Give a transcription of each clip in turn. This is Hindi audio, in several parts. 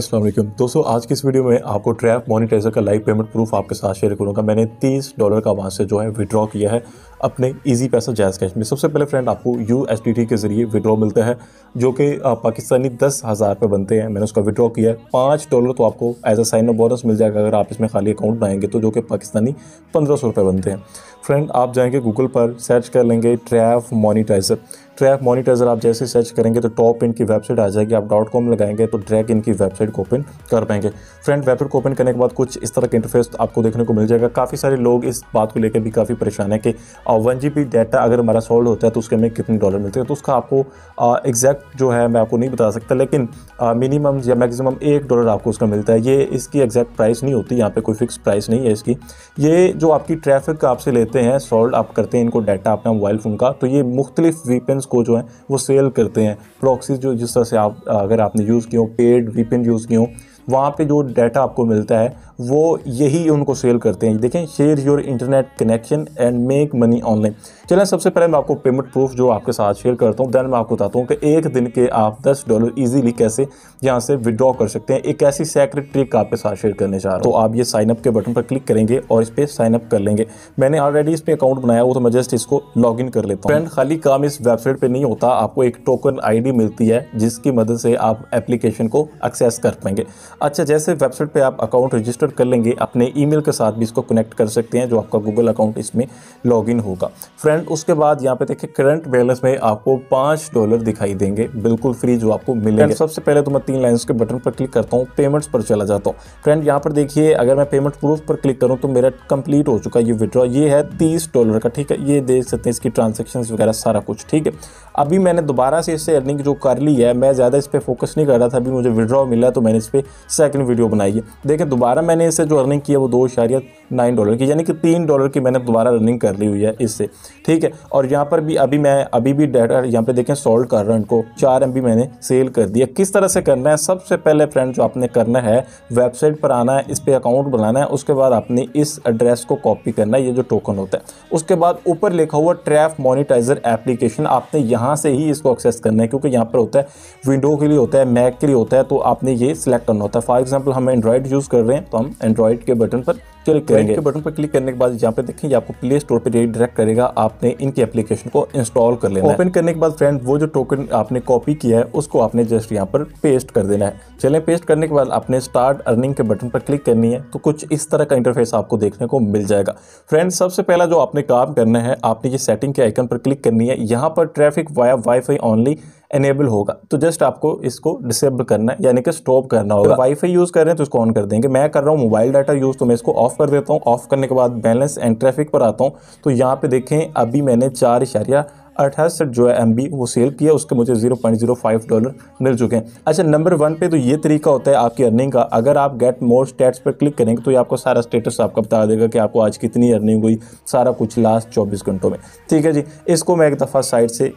असलम दोस्तों आज की इस वीडियो में आपको ट्रैप मोनिटाइजर का लाइव पेमेंट प्रूफ आपके साथ शेयर करूंगा मैंने 30 डॉलर का वहाँ से जो है विड्रॉ किया है अपने ईजी पैसा जैज कैश में सबसे पहले फ्रेंड आपको यू एस टी टी के ज़रिए विड्रॉ मिलता है जो कि पाकिस्तानी दस हज़ार रुपये बनते हैं मैंने उसका विड्रॉ किया है पाँच डॉलर तो आपको as a sign off bonus मिल जाएगा अगर आप इसमें खाली अकाउंट बनाएंगे तो जो कि पाकिस्तानी पंद्रह सौ रुपये बनते हैं फ्रेंड आप जाएंगे गूगल पर सर्च कर लेंगे ट्रैफ मोनिटाइजर ट्रैफ मोनिटाइजर आप जैसे सर्च करेंगे तो टॉप इनकी वेबसाइट आ जाएगी आप डॉट कॉम लगाएंगे तो ट्रैक इनकी वेबसाइट को ओपन कर पाएंगे फ्रेंड वेबसाइट को ओपन करने के बाद कुछ इस तरह का इंटरफेस आपको देखने को मिल जाएगा काफ़ी सारे लोग इस बात को लेकर भी काफ़ी परेशान है कि वन जी बी डाटा अगर हमारा सोल्ड होता है तो उसके हमें कितने डॉलर मिलते हैं तो उसका आपको एग्जैक्ट जो है मैं आपको नहीं बता सकता लेकिन मिनिमम या मैक्सिमम एक डॉलर आपको उसका मिलता है ये इसकी एग्जैक्ट प्राइस नहीं होती यहाँ पे कोई फिक्स प्राइस नहीं है इसकी ये जो आपकी ट्रैफिक आपसे लेते हैं सोल्ड आप करते हैं इनको डाटा अपना मोबाइल फ़ोन का तो ये मुख्तलिफ वीपेंस को जो है वो सेल करते हैं प्रोक्सी जो जिस तरह से आप अगर आपने यूज़ किए हो पेड वीपिन यूज़ किए हों वहाँ पे जो डाटा आपको मिलता है वो यही उनको सेल करते हैं देखें share your internet connection and make money online चलें सबसे पहले मैं आपको पेमेंट प्रूफ जो आपके साथ शेयर करता हूँ देन मैं आपको बताता हूँ कि एक दिन के आप दस डॉलर ईजीली कैसे यहाँ से विड्रॉ कर सकते हैं एक ऐसी सेक्रेट ट्रिक आपके साथ शेयर करने चाह रहा हूँ तो आप ये साइनअप के बटन पर क्लिक करेंगे और इस पर साइनअप कर लेंगे मैंने ऑलरेडी इस पर अकाउंट बनाया हुआ तो मैं जस्ट इसको लॉग कर लेता हूँ फ्रेंड खाली काम इस वेबसाइट पर नहीं होता आपको एक टोकन आई मिलती है जिसकी मदद से आप एप्लीकेशन को एक्सेस कर पाएंगे अच्छा जैसे वेबसाइट पे आप अकाउंट रजिस्टर कर लेंगे अपने ईमेल के साथ भी इसको कनेक्ट कर सकते हैं जो आपका गूगल अकाउंट इसमें लॉगिन होगा फ्रेंड उसके बाद यहाँ पे देखिए करंट बैलेंस में आपको पाँच डॉलर दिखाई देंगे बिल्कुल फ्री जो आपको मिलेगा सबसे पहले तो मैं तीन लाइन्स के बटन पर क्लिक करता हूँ पेमेंट्स पर चला जाता हूँ फ्रेंड यहाँ पर देखिए अगर मैं पेमेंट प्रूफ पर क्लिक करूँ तो मेरा कंप्लीट हो चुका है ये विड्रॉ ये है तीस डॉलर का ठीक है ये देख सकते हैं इसकी ट्रांजेक्शन वगैरह सारा कुछ ठीक है अभी मैंने दोबारा से इससे अर्निंग जो कर ली है मैं ज़्यादा इस पर फोकस नहीं कर रहा था अभी मुझे विड्रॉ मिला तो मैंने इस पर सेकंड वीडियो बनाई है देखें दोबारा मैंने इससे जो अर्निंग की है वो दो इशारिया नाइन डॉलर की यानी कि तीन डॉलर की मैंने दोबारा अर्निंग कर ली हुई है इससे ठीक है और यहाँ पर भी अभी मैं अभी भी डाटा यहाँ पे देखें सॉल्व कर रहा हूँ इनको चार एम मैंने सेल कर दिया किस तरह से करना है सबसे पहले फ्रेंड जो आपने करना है वेबसाइट पर आना है इस पर अकाउंट बनाना है उसके बाद आपने इस एड्रेस को कॉपी करना है ये जो टोकन होता है उसके बाद ऊपर लिखा हुआ ट्रैफ मोनिटाइजर एप्लीकेशन आपने यहाँ से ही इसको एक्सेस करना है क्योंकि यहाँ पर होता है विंडो के लिए होता है मैक के लिए होता है तो आपने ये सिलेक्ट करना होता है है फॉर एग्जाम्पल हम एंड्रॉइड यूज़ कर रहे हैं तो हम एंड्रॉइड के बटन पर क्लिक करेंगे के बटन पर क्लिक करने के बाद यहाँ पे देखें आपको प्ले स्टोर पर डायरेक्ट करेगा आपने इनकी एप्लीकेशन को इंस्टॉल कर लेना ओपन करने के बाद फ्रेंड वो जो टोकन आपने कॉपी किया है उसको आपने जस्ट यहाँ पर पेस्ट कर देना है चलें पेस्ट करने के बाद आपने स्टार्ट अर्निंग के बटन पर क्लिक करनी है तो कुछ इस तरह का इंटरफेस आपको देखने को मिल जाएगा फ्रेंड सबसे पहला जो आपने काम करना है आपने ये सेटिंग के आइकन पर क्लिक करनी है यहाँ पर traffic via wifi only enable होगा तो जस्ट आपको इसको डिसेबल करना है यानी कि स्टॉप करना होगा वाईफाई यूज़ कर रहे हैं तो इसको ऑन कर देंगे मैं कर रहा हूँ मोबाइल डाटा यूज़ तो मैं इसको ऑफ कर देता हूँ ऑफ करने के बाद बैलेंस एंड ट्रैफिक पर आता हूँ तो यहाँ पे देखें अभी मैंने चार इशारिया अठासठ जो है एम वो सेल किया उसके मुझे zero point zero five dollar मिल चुके हैं अच्छा नंबर वन पे तो ये तरीका होता है आपकी अर्निंग का अगर आप गेट मोर स्टेट्स पर क्लिक करेंगे तो ये आपको सारा स्टेटस आपका बता देगा कि आपको आज कितनी अर्निंग हुई सारा कुछ लास्ट चौबीस घंटों में ठीक है जी इसको मैं एक दफ़ा साइड से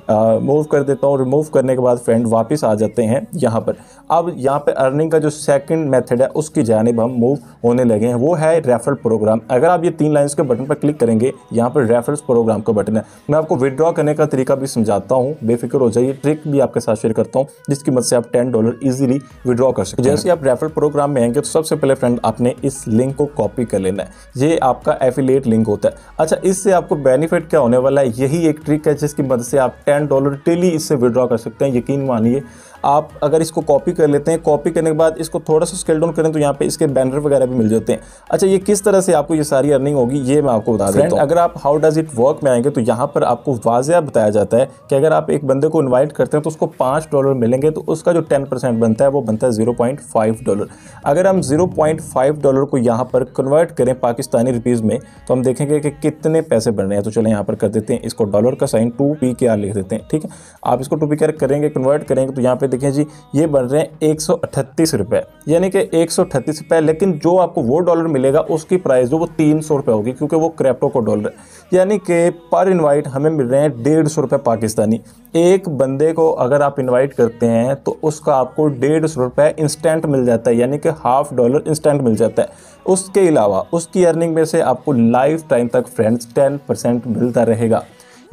मूव कर देता हूँ रिमूव करने के बाद फ्रेंड वापस आ जाते हैं यहाँ पर अब यहाँ पर अर्निंग का जो सेकेंड मैथड है उसकी जानब हम मूव होने लगे हैं वो है रेफरल प्रोग्राम अगर आप ये तीन लाइन्स के बटन पर क्लिक करेंगे यहाँ पर रेफरल्स प्रोग्राम का बटन है मैं आपको विदड्रॉ करने का तरीका भी समझाता हूँ बेफिक्र हो जाइए ट्रिक भी आपके साथ शेयर करता हूँ जिसकी मदद से आप टेन डॉलर इजिली विड्रॉ कर सकते हैं जैसे आप रेफर प्रोग्राम में आएंगे तो सबसे पहले फ्रेंड आपने इस लिंक को कॉपी कर लेना है ये आपका एफिलेट लिंक होता है अच्छा इससे आपको बेनिफिट क्या होने वाला है यही एक ट्रिक है जिसकी मदद से आप टेन डॉलर डेली इससे विड्रॉ कर सकते हैं यकीन मानिए आप अगर इसको कॉपी कर लेते हैं कॉपी करने के बाद इसको थोड़ा सा स्केल डाउन करें तो यहाँ पे इसके बैनर वगैरह भी मिल जाते हैं अच्छा ये किस तरह से आपको ये सारी अर्निंग होगी ये मैं आपको बता देता हूँ अगर आप हाउ डज इट वर्क में आएंगे तो यहाँ पर आपको वाजिया बताया जाता है कि अगर आप एक बंदे को इन्वाइट करते हैं तो उसको पाँच डॉलर मिलेंगे तो उसका जो टेन परसेंट बनता है वो बनता है जीरो पॉइंट फाइव डॉलर अगर हम जीरो पॉइंट फाइव डॉलर को यहाँ पर कन्वर्ट करें पाकिस्तानी रुपीज़ में तो हम देखेंगे कि कितने पैसे बन रहे हैं तो चले यहाँ पर कर देते हैं इसको डॉलर का साइन टू पी के लिख देते हैं ठीक है आप इसको टू पी करेंगे कन्वर्ट करेंगे तो यहाँ पर देखिए जी ये बन रहे हैं एक रुपए यानी कि एक रुपए लेकिन जो आपको वो डॉलर मिलेगा उसकी प्राइस जो वो तीन सौ रुपए होगी क्योंकि वो क्रैप्टो को डॉलर यानी कि पर इनवाइट हमें मिल रहे हैं डेढ़ सौ रुपए पाकिस्तानी एक बंदे को अगर आप इनवाइट करते हैं तो उसका आपको डेढ़ सौ रुपए इंस्टेंट मिल जाता है यानी कि हाफ डॉलर इंस्टेंट मिल जाता है उसके अलावा उसकी अर्निंग में से आपको लाइफ टाइम तक फ्रेंड्स टेन परसेंट मिलता रहेगा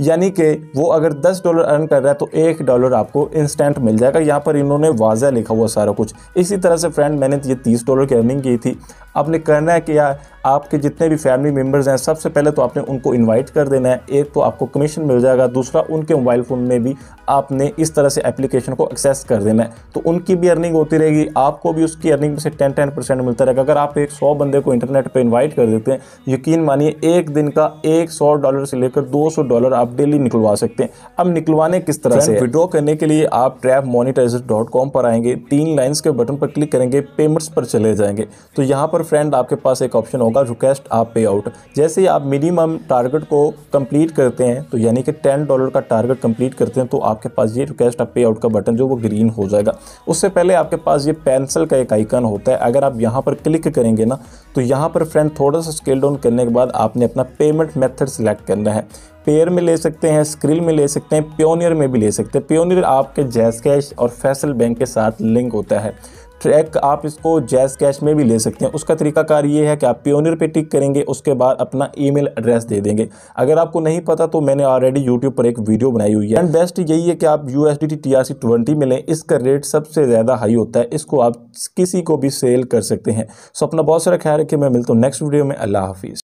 यानी कि वो अगर दस डॉलर अर्न कर रहा है तो एक डॉलर आपको इंस्टेंट मिल जाएगा यहाँ पर इन्होंने वाजह लिखा हुआ सारा कुछ इसी तरह से फ्रेंड मैंने ये तीस डॉलर की अर्निंग की थी आपने करना है कि यार आपके जितने भी फैमिली मेम्बर्स हैं सबसे पहले तो आपने उनको इन्वाइट कर देना है एक तो आपको कमीशन मिल जाएगा दूसरा उनके मोबाइल फ़ोन में भी आपने इस तरह से एप्लीकेशन को एक्सेस कर देना है तो उनकी भी अर्निंग होती रहेगी आपको भी उसकी अर्निंग में से टेन टेन परसेंट मिलता रहेगा अगर आप एक सौ बंदे को इंटरनेट पर इन्वाइट कर देते हैं यकीन मानिए एक दिन का एक सौ डॉलर से लेकर दो सौ डॉलर आप आप डेली निकलवा सकते हैं अब निकलवाने किस तरह से विड्रॉ करने के लिए आप ट्रैप मोनिटाइजर डॉट कॉम पर आएंगे तीन लाइन्स के बटन पर क्लिक करेंगे पेमेंट्स पर चले जाएंगे तो यहाँ पर फ्रेंड आपके पास एक ऑप्शन होगा रिक्वेस्ट आप पे आउट जैसे ही आप मिनिमम टारगेट को कंप्लीट करते हैं तो यानी कि टेन डॉलर का टारगेट कंप्लीट करते हैं तो आपके पास ये रिक्वेस्ट आप पे आउट का बटन जो वो ग्रीन हो जाएगा उससे पहले आपके पास ये पेंसिल का एक आइकन होता है अगर आप यहाँ पर क्लिक करेंगे ना तो यहाँ पर फ्रेंड थोड़ा सा स्केल डाउन करने के बाद आपने अपना पेमेंट मेथड सिलेक्ट करना है पेयर में ले सकते हैं स्क्रिल में ले सकते हैं प्योनियर में भी ले सकते हैं प्योनियर आपके जैस कैश और फैसल बैंक के साथ लिंक होता है ट्रैक आप इसको जैस कैश में भी ले सकते हैं उसका तरीकाकार ये है कि आप प्योनियर पे टिक करेंगे उसके बाद अपना ईमेल एड्रेस दे देंगे अगर आपको नहीं पता तो मैंने ऑलरेडी यूट्यूब पर एक वीडियो बनाई हुई है एंड बेस्ट यही है कि आप U S D T R C twenty में लें इसका रेट सबसे ज़्यादा हाई होता है इसको आप किसी को भी सेल कर सकते हैं सो अपना बहुत सारा ख्याल रखें मैं मिलता हूँ नेक्स्ट वीडियो में अल्लाह हाफिज़